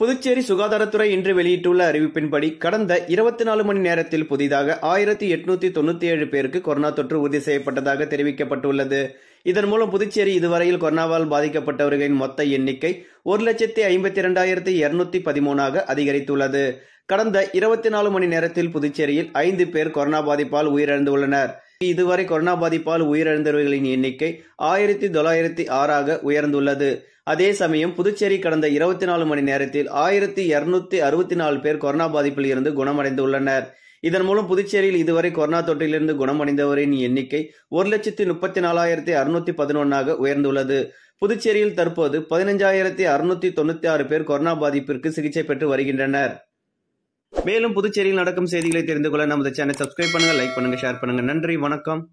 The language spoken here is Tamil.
புதுச்சேரி சுகாதாரத்துறை இன்று வெளியிட்டுள்ள அறிவிப்பின்படி கடந்த இருபத்தி நாலு மணி நேரத்தில் புதிதாக ஆயிரத்தி எட்நூத்தி தொண்ணூத்தி ஏழு பேருக்கு கொரோனா தொற்று உறுதி செய்யப்பட்டதாக தெரிவிக்கப்பட்டுள்ளது இதன் மூலம் புதுச்சேரி இதுவரையில் கொரோனாவால் பாதிக்கப்பட்டவர்களின் மொத்த எண்ணிக்கை ஒரு லட்சத்தி ஐம்பத்தி இரண்டாயிரத்தி இருநூத்தி பதிமூணாக அதிகரித்துள்ளது கடந்த இருபத்தி நாலு மணி நேரத்தில் புதுச்சேரியில் ஐந்து பேர் கொரோனா பாதிப்பால் உயிரிழந்துள்ளனர் இதுவரை கொரோனா பாதிப்பால் உயிரிழந்தவர்களின் எண்ணிக்கை ஆயிரத்தி தொள்ளாயிரத்தி ஆறாக உயர்ந்துள்ளது அதே சமயம் புதுச்சேரி கடந்த இருபத்தி நாலு மணி நேரத்தில் ஆயிரத்தி இருநூத்தி அறுபத்தி நாலு பேர் கொரோனா பாதிப்பில் இருந்து குணமடைந்துள்ளனர் இதன் மூலம் புதுச்சேரியில் இதுவரை கொரோனா தொற்றிலிருந்து குணமடைந்தவரின் எண்ணிக்கை ஒரு லட்சத்தி முப்பத்தி நாலாயிரத்தி அறுநூத்தி பதினொன்னாக உயர்ந்துள்ளது புதுச்சேரியில் தற்போது பதினஞ்சாயிரத்தி அறுநூத்தி தொண்ணூத்தி ஆறு பேர் கொரோனா பாதிப்பிற்கு சிகிச்சை பெற்று வருகின்றனர் மேலும் புதுச்சேரியில் நடக்கும் செய்திகளை தெரிந்து கொள்ள நமது சேனல் சப்ஸ்கிரைப் பண்ணுங்க லைக் பண்ணுங்க ஷேர் பண்ணுங்க நன்றி வணக்கம்